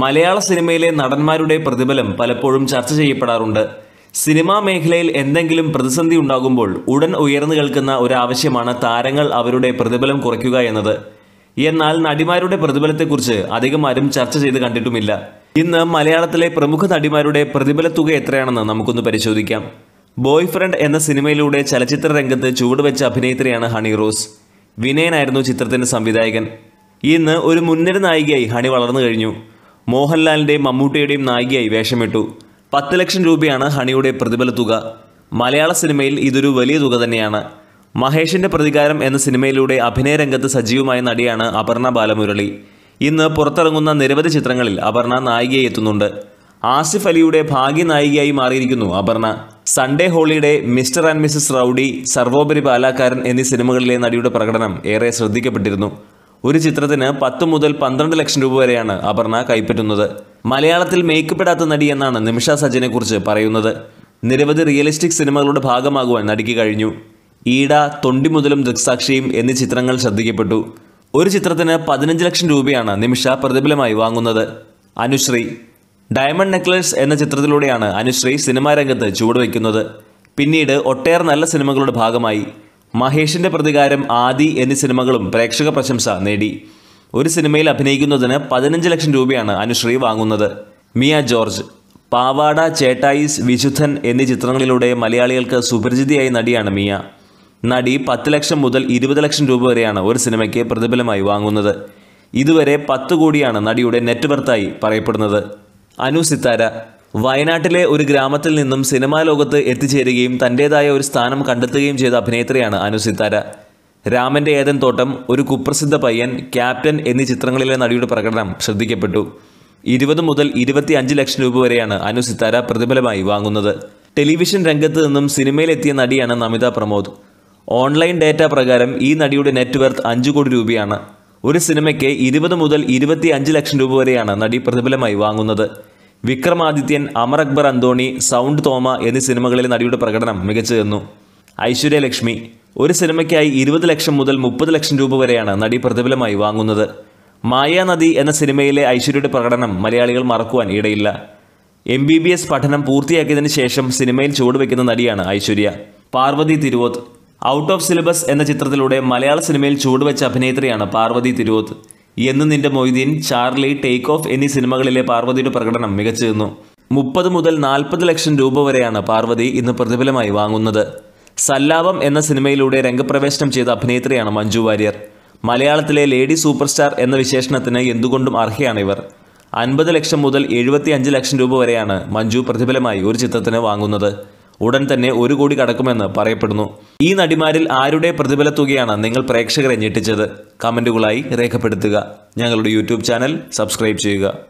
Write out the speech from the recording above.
മലയാള സിനിമയിലെ നടന്മാരുടെ പ്രതിഫലം പലപ്പോഴും ചർച്ച ചെയ്യപ്പെടാറുണ്ട് സിനിമാ മേഖലയിൽ എന്തെങ്കിലും പ്രതിസന്ധി ഉണ്ടാകുമ്പോൾ ഉടൻ ഉയർന്നു കേൾക്കുന്ന ഒരാവശ്യമാണ് താരങ്ങൾ അവരുടെ പ്രതിഫലം കുറയ്ക്കുക എന്നത് എന്നാൽ നടിമാരുടെ പ്രതിഫലത്തെക്കുറിച്ച് അധികം ആരും ചർച്ച ചെയ്ത് കണ്ടിട്ടുമില്ല ഇന്ന് മലയാളത്തിലെ പ്രമുഖ നടിമാരുടെ പ്രതിഫല തുക എത്രയാണെന്ന് നമുക്കൊന്ന് പരിശോധിക്കാം ബോയ് ഫ്രണ്ട് എന്ന സിനിമയിലൂടെ ചലച്ചിത്ര രംഗത്ത് ചുവടുവെച്ച അഭിനേത്രിയാണ് ഹണി റോസ് വിനയനായിരുന്നു ചിത്രത്തിൻ്റെ സംവിധായകൻ ഇന്ന് ഒരു മുൻനിര നായികയായി ഹണി വളർന്നു കഴിഞ്ഞു മോഹൻലാലിൻ്റെയും മമ്മൂട്ടിയുടെയും നായികയായി വേഷമിട്ടു പത്ത് ലക്ഷം രൂപയാണ് ഹണിയുടെ പ്രതിഫല തുക മലയാള സിനിമയിൽ ഇതൊരു വലിയ തുക തന്നെയാണ് മഹേഷിൻ്റെ പ്രതികാരം എന്ന സിനിമയിലൂടെ അഭിനയ രംഗത്ത് സജീവമായ നടിയാണ് അപർണ ബാലമുരളി ഇന്ന് പുറത്തിറങ്ങുന്ന നിരവധി ചിത്രങ്ങളിൽ അപർണ നായികയെ എത്തുന്നുണ്ട് ആസിഫ് അലിയുടെ ഭാഗ്യ നായികയായി മാറിയിരിക്കുന്നു Aparna Sunday holiday Mr and Mrs rowdy Sarvopari Palakkaran എന്നീ സിനിമകളിലെ നടിയുടെ പ്രകടനം ഏറെ ശ്രദ്ധിക്കപ്പെട്ടിരുന്നു ഒരു ചിത്രത്തിന് പത്ത് മുതൽ പന്ത്രണ്ട് ലക്ഷം രൂപ വരെയാണ് അപർണ കൈപ്പറ്റുന്നത് മലയാളത്തിൽ മേക്കപ്പ് ഇടാത്ത നടി എന്നാണ് നിമിഷ കുറിച്ച് പറയുന്നത് നിരവധി റിയലിസ്റ്റിക് സിനിമകളുടെ ഭാഗമാകുവാൻ നടിക്ക് കഴിഞ്ഞു ഈട തൊണ്ടി മുതലും ദൃക്സാക്ഷിയും എന്നീ ചിത്രങ്ങൾ ശ്രദ്ധിക്കപ്പെട്ടു ഒരു ചിത്രത്തിന് പതിനഞ്ച് ലക്ഷം രൂപയാണ് നിമിഷ പ്രതിഫലമായി വാങ്ങുന്നത് അനുശ്രീ ഡയമണ്ട് നെക്ലസ് എന്ന ചിത്രത്തിലൂടെയാണ് അനുശ്രീ സിനിമാരംഗത്ത് ചുവടുവയ്ക്കുന്നത് പിന്നീട് ഒട്ടേറെ നല്ല സിനിമകളുടെ ഭാഗമായി മഹേഷിന്റെ പ്രതികാരം ആദി എന്നീ സിനിമകളും പ്രേക്ഷക പ്രശംസ നേടി ഒരു സിനിമയിൽ അഭിനയിക്കുന്നതിന് പതിനഞ്ച് ലക്ഷം രൂപയാണ് അനുശ്രീ വാങ്ങുന്നത് മിയ ജോർജ് പാവാട ചേട്ടായിസ് വിശുദ്ധൻ എന്നീ ചിത്രങ്ങളിലൂടെ മലയാളികൾക്ക് സുപരിചിതയായ നടിയാണ് മിയ നടി പത്ത് ലക്ഷം മുതൽ ഇരുപത് ലക്ഷം രൂപ വരെയാണ് ഒരു സിനിമയ്ക്ക് പ്രതിഫലമായി വാങ്ങുന്നത് ഇതുവരെ പത്ത് കോടിയാണ് നടിയുടെ നെറ്റ് വർത്തായി പറയപ്പെടുന്നത് അനു സിത്താര വയനാട്ടിലെ ഒരു ഗ്രാമത്തിൽ നിന്നും സിനിമാ ലോകത്ത് എത്തിച്ചേരുകയും തൻ്റേതായ ഒരു സ്ഥാനം കണ്ടെത്തുകയും ചെയ്ത അഭിനേത്രിയാണ് അനു സിത്താര രാമൻ്റെ ഏതൻ തോട്ടം ഒരു കുപ്രസിദ്ധ പയ്യൻ ക്യാപ്റ്റൻ എന്നീ ചിത്രങ്ങളിലെ നടിയുടെ പ്രകടനം ശ്രദ്ധിക്കപ്പെട്ടു ഇരുപത് മുതൽ ഇരുപത്തി അഞ്ച് ലക്ഷം രൂപ വരെയാണ് അനു സിത്താര പ്രതിഫലമായി വാങ്ങുന്നത് ടെലിവിഷൻ രംഗത്ത് നിന്നും സിനിമയിലെത്തിയ നടിയാണ് നമിത പ്രമോദ് ഓൺലൈൻ ഡേറ്റ പ്രകാരം ഈ നടിയുടെ നെറ്റ്വർത്ത് അഞ്ചു കോടി രൂപയാണ് ഒരു സിനിമയ്ക്ക് ഇരുപത് മുതൽ ഇരുപത്തി ലക്ഷം രൂപ വരെയാണ് നടി പ്രതിഫലമായി വാങ്ങുന്നത് വിക്രമാദിത്യൻ അമർ അക്ബർ അന്തോണി സൗണ്ട് തോമ എന്നീ സിനിമകളിലെ നടിയുടെ പ്രകടനം മികച്ചു തന്നു ഐശ്വര്യ ലക്ഷ്മി ഒരു സിനിമയ്ക്കായി ഇരുപത് ലക്ഷം മുതൽ മുപ്പത് ലക്ഷം രൂപ വരെയാണ് നടി പ്രതിഫലമായി വാങ്ങുന്നത് മായാനദി എന്ന സിനിമയിലെ ഐശ്വര്യയുടെ പ്രകടനം മലയാളികൾ മറക്കുവാൻ ഇടയില്ല എം ബി ബി എസ് പഠനം പൂർത്തിയാക്കിയതിന് ശേഷം സിനിമയിൽ ചുവടുവെക്കുന്ന നടിയാണ് Aishwarya Parvathy Thiruvothu out of syllabus എന്ന ചിത്രത്തിലൂടെ മലയാള സിനിമയിൽ ചുവടുവെച്ച അഭിനേത്രിയാണ് പാർവതി തിരുവോത്ത് എന്ന് നിന്റെ മൊയ്തീൻ ചാർലി ടേക്ക് ഓഫ് എന്നീ സിനിമകളിലെ പാർവതിയുടെ പ്രകടനം മികച്ചിരുന്നു മുപ്പത് മുതൽ നാൽപ്പത് ലക്ഷം രൂപ വരെയാണ് പാർവതി ഇന്ന് പ്രതിഫലമായി വാങ്ങുന്നത് സല്ലാപം എന്ന സിനിമയിലൂടെ രംഗപ്രവേശനം ചെയ്ത അഭിനേത്രിയാണ് മഞ്ജു വാര്യർ മലയാളത്തിലെ ലേഡി സൂപ്പർ സ്റ്റാർ എന്ന വിശേഷണത്തിന് എന്തുകൊണ്ടും അർഹയാണ് ഇവർ അൻപത് ലക്ഷം മുതൽ എഴുപത്തി ലക്ഷം രൂപ വരെയാണ് മഞ്ജു പ്രതിഫലമായി ഒരു ചിത്രത്തിന് വാങ്ങുന്നത് ഉടൻ തന്നെ ഒരു കോടി കടക്കുമെന്ന് പറയപ്പെടുന്നു ഈ നടിമാരിൽ ആരുടെ പ്രതിഫല തുകയാണ് നിങ്ങൾ പ്രേക്ഷകരെ ഞെട്ടിച്ചത് കമൻറ്റുകളായി രേഖപ്പെടുത്തുക ഞങ്ങളുടെ യൂട്യൂബ് ചാനൽ സബ്സ്ക്രൈബ് ചെയ്യുക